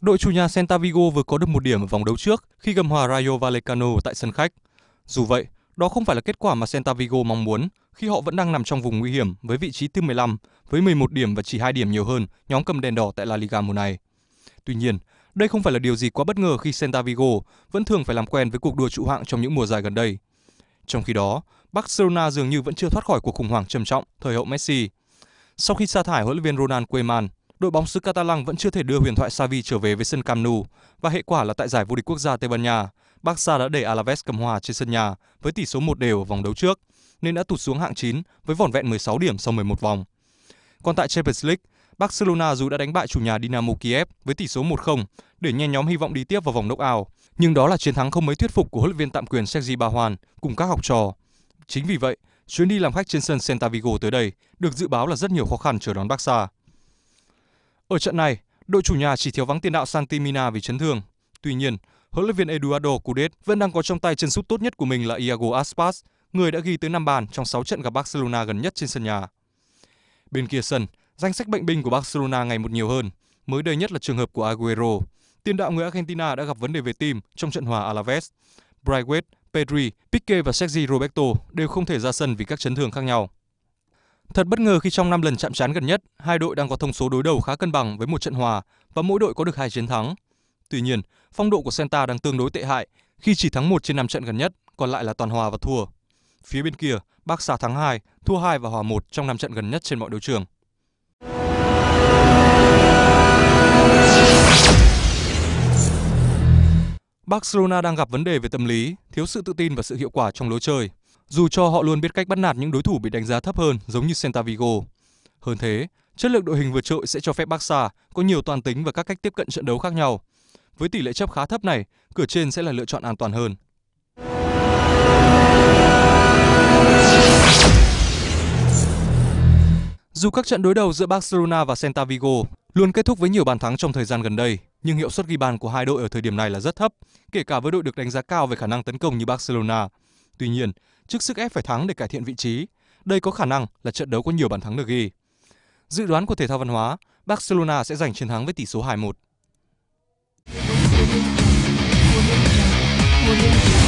Đội chủ nhà Celta Vigo vừa có được một điểm ở vòng đấu trước khi gầm hòa Rayo Vallecano tại sân khách. Dù vậy, đó không phải là kết quả mà Celta Vigo mong muốn khi họ vẫn đang nằm trong vùng nguy hiểm với vị trí thứ 15 với 11 điểm và chỉ 2 điểm nhiều hơn nhóm cầm đèn đỏ tại La Liga mùa này. Tuy nhiên, đây không phải là điều gì quá bất ngờ khi Celta Vigo vẫn thường phải làm quen với cuộc đua trụ hạng trong những mùa dài gần đây. Trong khi đó, Barcelona dường như vẫn chưa thoát khỏi cuộc khủng hoảng trầm trọng thời hậu Messi. Sau khi sa thải huấn luyện viên Ronald Koeman, đội bóng xứ Catalan vẫn chưa thể đưa huyền thoại Xavi trở về với sân Camp Nou và hệ quả là tại giải vô địch quốc gia Tây Ban Nha, Barca đã để Alaves cầm hòa trên sân nhà với tỷ số 1 đều ở vòng đấu trước nên đã tụt xuống hạng 9 với vỏn vẹn 16 điểm sau 11 vòng. Còn tại Champions League, Barcelona dù đã đánh bại chủ nhà Dynamo Kiev với tỷ số 1-0 để nhen nhóm hy vọng đi tiếp vào vòng ao nhưng đó là chiến thắng không mấy thuyết phục của huấn luyện viên tạm quyền Sergi Ba cùng các học trò. Chính vì vậy, chuyến đi làm khách trên sân Santa Vigo tới đây được dự báo là rất nhiều khó khăn chờ đón Barca. Ở trận này, đội chủ nhà chỉ thiếu vắng tiền đạo Santimina vì chấn thương. Tuy nhiên, huấn luyện viên Eduardo Cudet vẫn đang có trong tay chân sút tốt nhất của mình là Iago Aspas, người đã ghi tới 5 bàn trong 6 trận gặp Barcelona gần nhất trên sân nhà. Bên kia sân, danh sách bệnh binh của Barcelona ngày một nhiều hơn, mới đây nhất là trường hợp của Aguero. Tiền đạo người Argentina đã gặp vấn đề về tim trong trận hòa Alaves. Braithwaite Pedri, Pique và Sergi Roberto đều không thể ra sân vì các chấn thương khác nhau. Thật bất ngờ khi trong 5 lần chạm trán gần nhất, hai đội đang có thông số đối đầu khá cân bằng với một trận hòa và mỗi đội có được hai chiến thắng. Tuy nhiên, phong độ của Santa đang tương đối tệ hại khi chỉ thắng 1 trên 5 trận gần nhất, còn lại là toàn hòa và thua. Phía bên kia, Barca thắng 2, thua 2 và hòa 1 trong 5 trận gần nhất trên mọi đấu trường. Barcelona đang gặp vấn đề về tâm lý, thiếu sự tự tin và sự hiệu quả trong lối chơi, dù cho họ luôn biết cách bắt nạt những đối thủ bị đánh giá thấp hơn giống như Celta Vigo. Hơn thế, chất lượng đội hình vượt trội sẽ cho phép Barca có nhiều toàn tính và các cách tiếp cận trận đấu khác nhau. Với tỷ lệ chấp khá thấp này, cửa trên sẽ là lựa chọn an toàn hơn. Dù các trận đối đầu giữa Barcelona và Celta Vigo luôn kết thúc với nhiều bàn thắng trong thời gian gần đây, nhưng hiệu suất ghi bàn của hai đội ở thời điểm này là rất thấp, kể cả với đội được đánh giá cao về khả năng tấn công như Barcelona. Tuy nhiên, trước sức ép phải thắng để cải thiện vị trí, đây có khả năng là trận đấu có nhiều bàn thắng được ghi. Dự đoán của thể thao văn hóa, Barcelona sẽ giành chiến thắng với tỷ số 2-1.